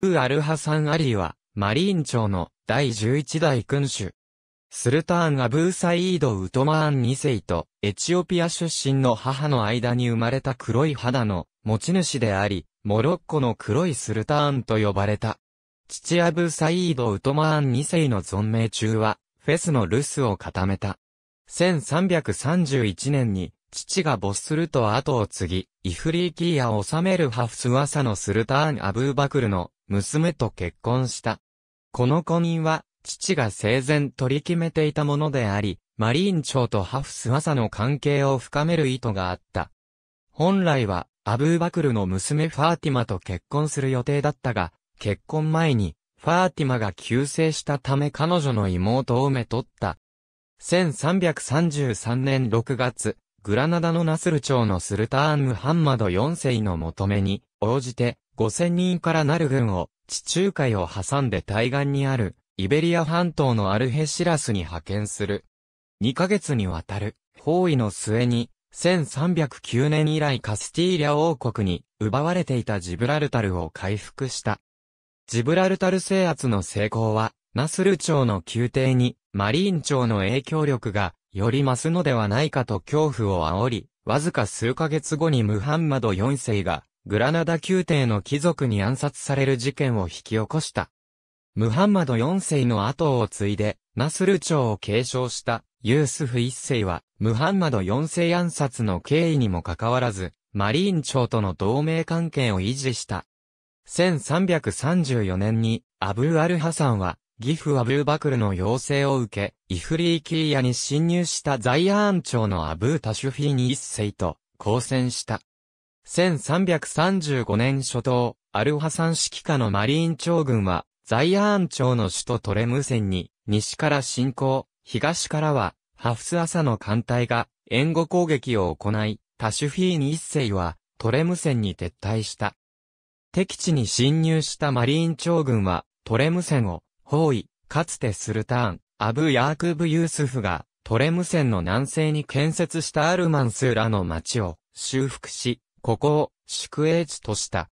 ウ・アルハサン・アリーは、マリーン朝の第11代君主。スルターン・アブーサイード・ウトマーン2世と、エチオピア出身の母の間に生まれた黒い肌の持ち主であり、モロッコの黒いスルターンと呼ばれた。父アブーサイード・ウトマーン2世の存命中は、フェスの留守を固めた。1331年に、父が没すると後を継ぎ、イフリーキーヤを治めるハフスワサのスルターン・アブーバクルの娘と結婚した。この婚姻は、父が生前取り決めていたものであり、マリーン朝とハフスワサの関係を深める意図があった。本来は、アブーバクルの娘ファーティマと結婚する予定だったが、結婚前に、ファーティマが急逝したため彼女の妹をめとった。1333年6月、グラナダのナスル朝のスルターン・ムハンマド4世の求めに応じて、5000人からなる軍を地中海を挟んで対岸にあるイベリア半島のアルヘシラスに派遣する。2ヶ月にわたる包囲の末に1309年以来カスティーリャ王国に奪われていたジブラルタルを回復した。ジブラルタル制圧の成功はナスル朝の宮廷にマリーン朝の影響力がより増すのではないかと恐怖を煽り、わずか数ヶ月後にムハンマド4世がグラナダ宮廷の貴族に暗殺される事件を引き起こした。ムハンマド4世の後を継いで、ナスル朝を継承したユースフ1世は、ムハンマド4世暗殺の経緯にもかかわらず、マリーン朝との同盟関係を維持した。1334年に、アブーアルハサンは、ギフ・アブーバクルの要請を受け、イフリーキーヤに侵入したザイアーン朝のアブータシュフィーニ1世と交戦した。1335年初頭、アルハサン指揮下のマリーン朝軍は、ザイアーン朝の首都トレムセンに、西から侵攻、東からは、ハフス朝の艦隊が、援護攻撃を行い、タシュフィーニ一世は、トレムセンに撤退した。敵地に侵入したマリーン朝軍は、トレムセンを、包囲、かつてスルターン、アブ・ヤークブ・ユースフが、トレムセンの南西に建設したアルマンスーラの町を、修復し、ここを宿営地とした。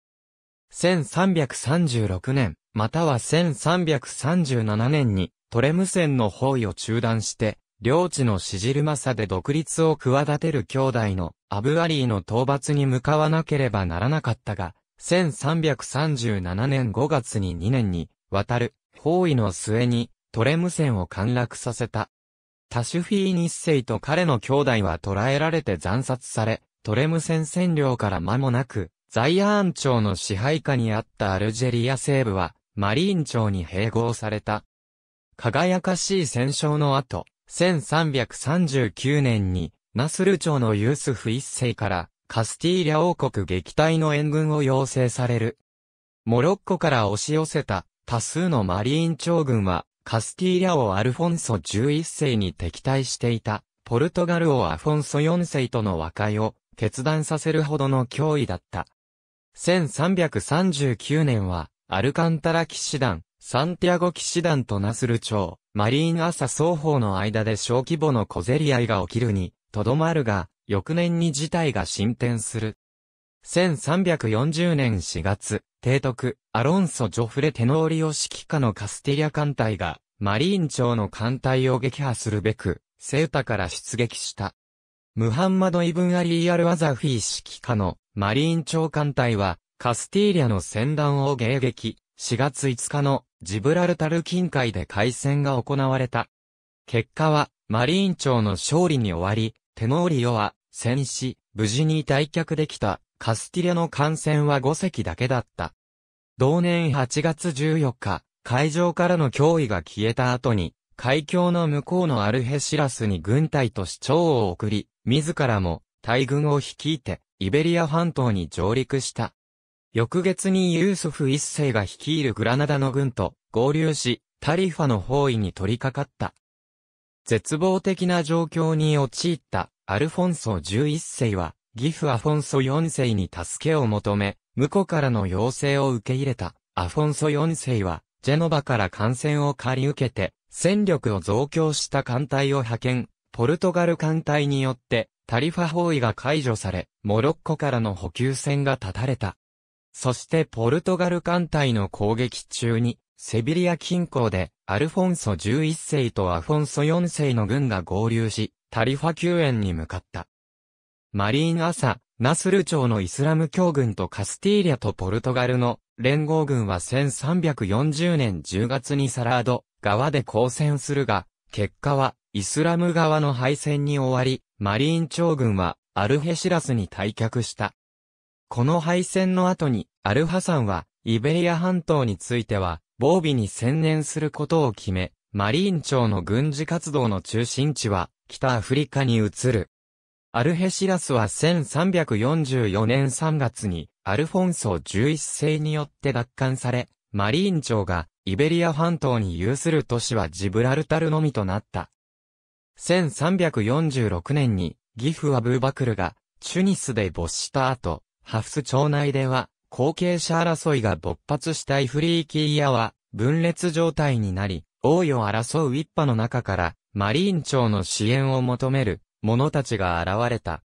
1336年、または1337年にトレム戦の包囲を中断して、領地のシジルマサで独立を企てる兄弟のアブアリーの討伐に向かわなければならなかったが、1337年5月に2年に、渡る、包囲の末に、トレム戦を陥落させた。タシュフィーニッセイと彼の兄弟は捕らえられて惨殺され、トレム戦占領から間もなく、ザイアーン朝の支配下にあったアルジェリア西部は、マリーン朝に併合された。輝かしい戦勝の後、1339年に、ナスル朝のユースフ一世から、カスティーリャ王国撃退の援軍を要請される。モロッコから押し寄せた多数のマリーン朝軍は、カスティーリャ王アルフォンソ11世に敵対していた、ポルトガル王アフォンソ4世との和解を決断させるほどの脅威だった。1339年は、アルカンタラ騎士団、サンティアゴ騎士団とナスル朝、マリーン朝双方の間で小規模の小競り合いが起きるに、とどまるが、翌年に事態が進展する。1340年4月、提督、アロンソ・ジョフレ・テノーリオ指揮下のカスティリア艦隊が、マリーン朝の艦隊を撃破するべく、セウタから出撃した。ムハンマド・イブン・アリー・アル・アザフィー指揮下のマリーン長官隊は、カスティーリアの戦乱を迎撃、4月5日のジブラルタル近海で海戦が行われた。結果は、マリーン長の勝利に終わり、テノーリオは戦死、無事に退却できた、カスティリアの艦船は5隻だけだった。同年8月14日、海上からの脅威が消えた後に、海峡の向こうのアルヘシラスに軍隊と市長を送り、自らも大軍を率いてイベリア半島に上陸した。翌月にユーソフ一世が率いるグラナダの軍と合流し、タリファの包囲に取り掛かった。絶望的な状況に陥ったアルフォンソ11世は、義父アフォンソ4世に助けを求め、婿からの要請を受け入れた。アフォンソ4世は、ジェノバから艦船を借り受けて、戦力を増強した艦隊を派遣、ポルトガル艦隊によってタリファ包囲が解除され、モロッコからの補給線が断たれた。そしてポルトガル艦隊の攻撃中に、セビリア近郊でアルフォンソ11世とアフォンソ4世の軍が合流し、タリファ救援に向かった。マリーン・アサ、ナスル朝のイスラム教軍とカスティーリャとポルトガルの連合軍は1340年10月にサラード側で交戦するが、結果はイスラム側の敗戦に終わり、マリーン朝軍はアルヘシラスに退却した。この敗戦の後に、アルハサンは、イベリア半島については、防備に専念することを決め、マリーン朝の軍事活動の中心地は、北アフリカに移る。アルヘシラスは1344年3月に、アルフォンソ11世によって奪還され、マリーン朝が、イベリア半島に有する都市はジブラルタルのみとなった。1346年に、ギフ・アブーバクルが、チュニスで没した後、ハフス町内では、後継者争いが勃発したイフリーキーヤは、分裂状態になり、王位を争う一派の中から、マリーン朝の支援を求める、者たちが現れた。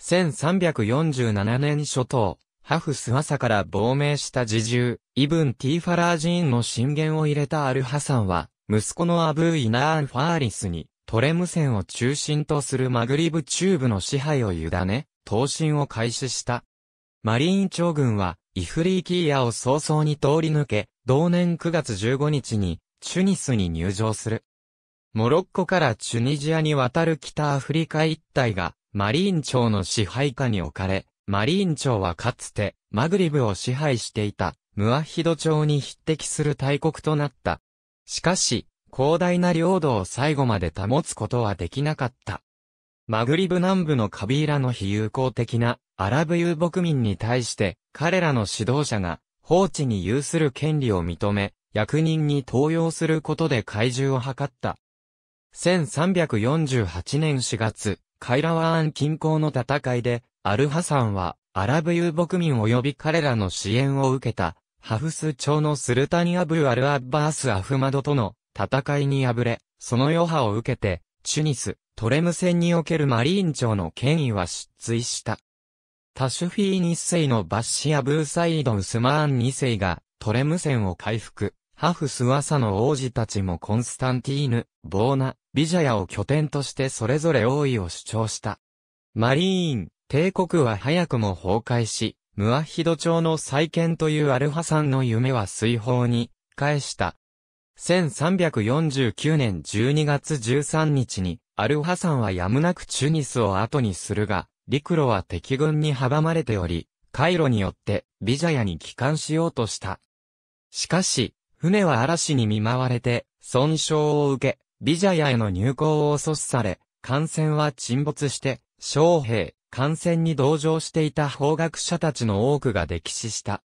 1347年初頭、ハフス朝から亡命した自重、イブン・ティーファラージーンの進言を入れたアルハサンは、息子のアブー・イナーン・ファーリスに、トレム戦を中心とするマグリブ中部の支配を委ね、闘進を開始した。マリーン朝軍は、イフリーキーヤを早々に通り抜け、同年9月15日に、チュニスに入場する。モロッコからチュニジアに渡る北アフリカ一帯が、マリーン朝の支配下に置かれ、マリーン朝はかつて、マグリブを支配していた、ムアヒド朝に匹敵する大国となった。しかし、広大な領土を最後まで保つことはできなかった。マグリブ南部のカビーラの非友好的なアラブ遊牧民に対して彼らの指導者が放置に有する権利を認め、役人に登用することで怪獣を図った。1348年4月、カイラワーン近郊の戦いで、アルハサンはアラブ遊牧民及び彼らの支援を受けた、ハフス朝のスルタニアブ・アル・アッバース・アフマドとの戦いに敗れ、その余波を受けて、チュニス、トレム戦におけるマリーン長の権威は失墜した。タシュフィーニッ世のバッシアブーサイド・ウスマーン2世がトレム戦を回復、ハフスワサの王子たちもコンスタンティーヌ、ボーナ、ビジャヤを拠点としてそれぞれ王位を主張した。マリーン、帝国は早くも崩壊し、ムアヒド朝の再建というアルハさんの夢は水泡に、返した。1349年12月13日に、アルハサンはやむなくチュニスを後にするが、陸路は敵軍に阻まれており、回路によってビジャヤに帰還しようとした。しかし、船は嵐に見舞われて、損傷を受け、ビジャヤへの入港を阻止され、艦船は沈没して、将兵、艦船に同乗していた法学者たちの多くが溺死した。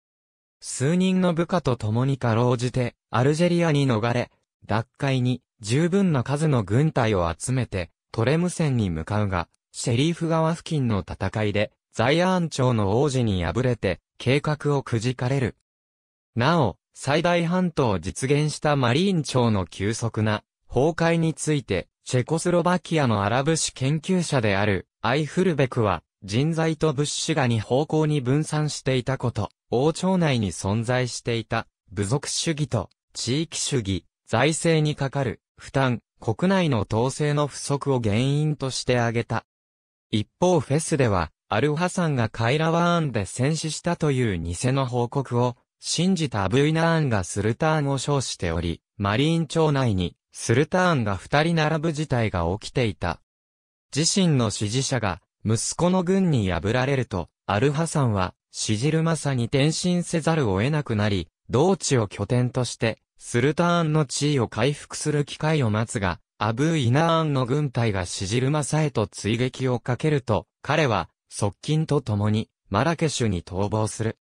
数人の部下と共にかろうじて、アルジェリアに逃れ、奪回に十分な数の軍隊を集めて、トレム戦に向かうが、シェリーフ川付近の戦いで、ザイアーン朝の王子に敗れて、計画をくじかれる。なお、最大半島を実現したマリーン朝の急速な崩壊について、チェコスロバキアのアラブ史研究者であるアイフルベクは、人材と物資が2方向に分散していたこと、王朝内に存在していた、部族主義と地域主義、財政にかかる負担、国内の統制の不足を原因として挙げた。一方フェスでは、アルハさんがカイラワーンで戦死したという偽の報告を、信じたアブイナーンがスルターンを称しており、マリーン町内にスルターンが二人並ぶ事態が起きていた。自身の支持者が息子の軍に破られると、アルハサンは、シジルマサに転身せざるを得なくなり、同地を拠点として、スルターンの地位を回復する機会を待つが、アブー・イナーンの軍隊がシジルマサへと追撃をかけると、彼は、側近と共に、マラケシュに逃亡する。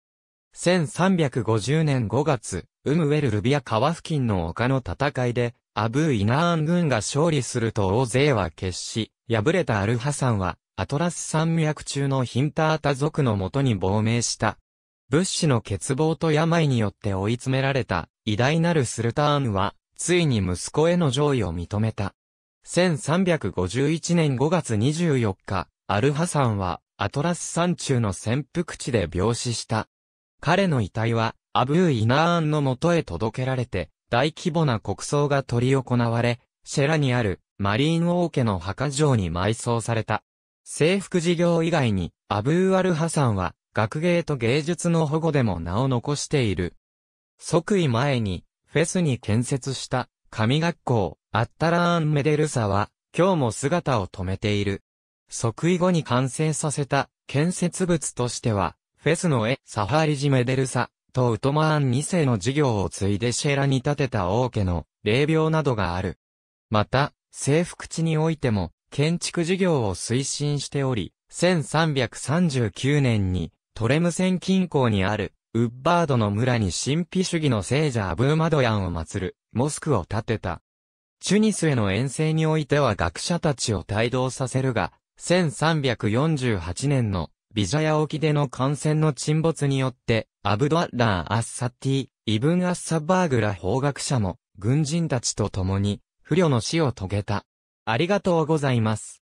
1350年5月、ウムウェルルビア川付近の丘の戦いで、アブー・イナーン軍が勝利すると大勢は決し、敗れたアルハサンは、アトラス山脈中のヒンタータ族のもとに亡命した。物資の欠乏と病によって追い詰められた偉大なるスルターンは、ついに息子への上位を認めた。1351年5月24日、アルハサンはアトラス山中の潜伏地で病死した。彼の遺体はアブー・イナーンのもとへ届けられて、大規模な国葬が執り行われ、シェラにあるマリーン王家の墓場に埋葬された。制服事業以外に、アブーアルハサンは、学芸と芸術の保護でも名を残している。即位前に、フェスに建設した、神学校、アッタラーン・メデルサは、今日も姿を止めている。即位後に完成させた、建設物としては、フェスの絵、サファリジ・メデルサ、とウトマーン2世の事業を継いでシェラに建てた王家の霊廟などがある。また、制服地においても、建築事業を推進しており、1339年にトレムセン近郊にあるウッバードの村に神秘主義の聖者アブーマドヤンを祀るモスクを建てた。チュニスへの遠征においては学者たちを帯同させるが、1348年のビジャヤ沖での艦船の沈没によって、アブドアッラー・アッサティ、イブン・アッサバーグら法学者も軍人たちと共に不慮の死を遂げた。ありがとうございます。